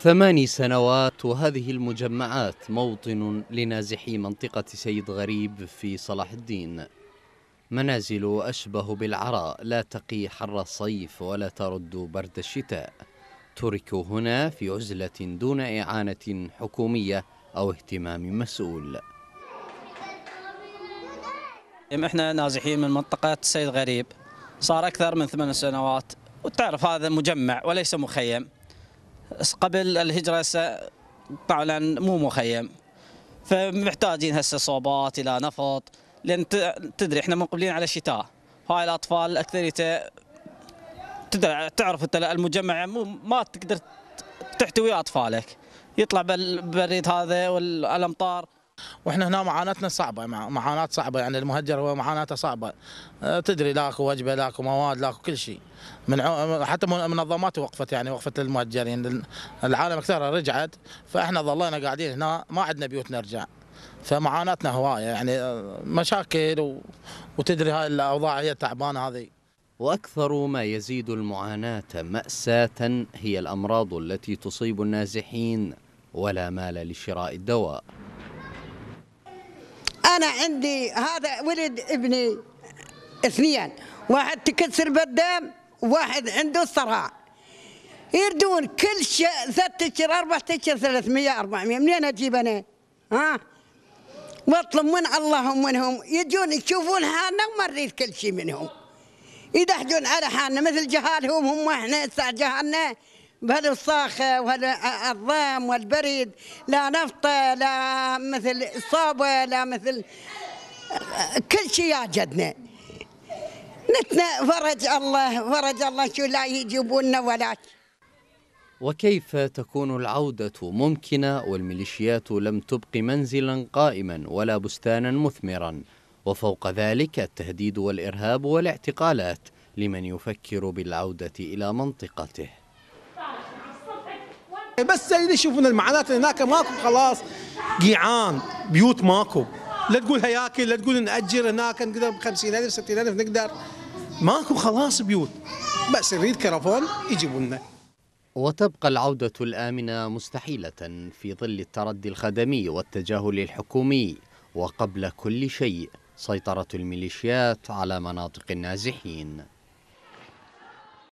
ثماني سنوات وهذه المجمعات موطن لنازحي منطقة سيد غريب في صلاح الدين منازل أشبه بالعراء لا تقي حر الصيف ولا ترد برد الشتاء تركوا هنا في عزلة دون إعانة حكومية أو اهتمام مسؤول احنا نازحين من منطقة سيد غريب صار أكثر من ثمان سنوات وتعرف هذا مجمع وليس مخيم قبل الهجرة طبعا مو مخيم فمحتاجين هسه صوبات الى نفط لان تدري احنا منقبلين على الشتاء هاي الاطفال اكثريته تدري تعرف انت المجمع ما تقدر تحتوي اطفالك يطلع بالبريد هذا والامطار واحنا هنا معاناتنا صعبه معانات صعبه يعني المهجر هو معاناته صعبه آه، تدري لاكو وجبه لاكو مواد لاكو كل شيء من حتى منظمات وقفت يعني وقفت للمهجرين يعني العالم اكثرها رجعت فاحنا ظلينا قاعدين هنا ما عندنا بيوت نرجع فمعاناتنا هوايه يعني آه، مشاكل وتدري هاي الاوضاع هي تعبانه هذه واكثر ما يزيد المعاناه ماساه هي الامراض التي تصيب النازحين ولا مال لشراء الدواء أنا عندي هذا ولد ابني اثنين واحد تكسر بالدم واحد عنده صرع يردون كل شيء ثلاث اشهر اربع اشهر 300 400 منين اجيب انا؟ ها؟ واطلب من اللهم منهم يجون يشوفون حالنا وما نريد كل شيء منهم يدحجون على حالنا مثل جهالهم هم احنا ساعة جهالنا وهذا الصاخة وهذا الظام لا نفط لا مثل إصابة لا مثل كل شيء يعجدنا نتنا فرج الله فرج الله شو لا يجيبوننا ولا وكيف تكون العودة ممكنة والميليشيات لم تبق منزلا قائما ولا بستانا مثمرا وفوق ذلك التهديد والإرهاب والاعتقالات لمن يفكر بالعودة إلى منطقته إيه، بس اللي يشوفون معناته هناك ماكو خلاص جيعان بيوت ماكو لا تقول هياكل لا تقول نأجر هناك نقدر ب 50000 60000 نقدر ماكو خلاص بيوت بس نريد كرفون يجيبوا لنا وتبقى العودة الآمنة مستحيلة في ظل التردي الخدمي والتجاهل الحكومي وقبل كل شيء سيطرة الميليشيات على مناطق النازحين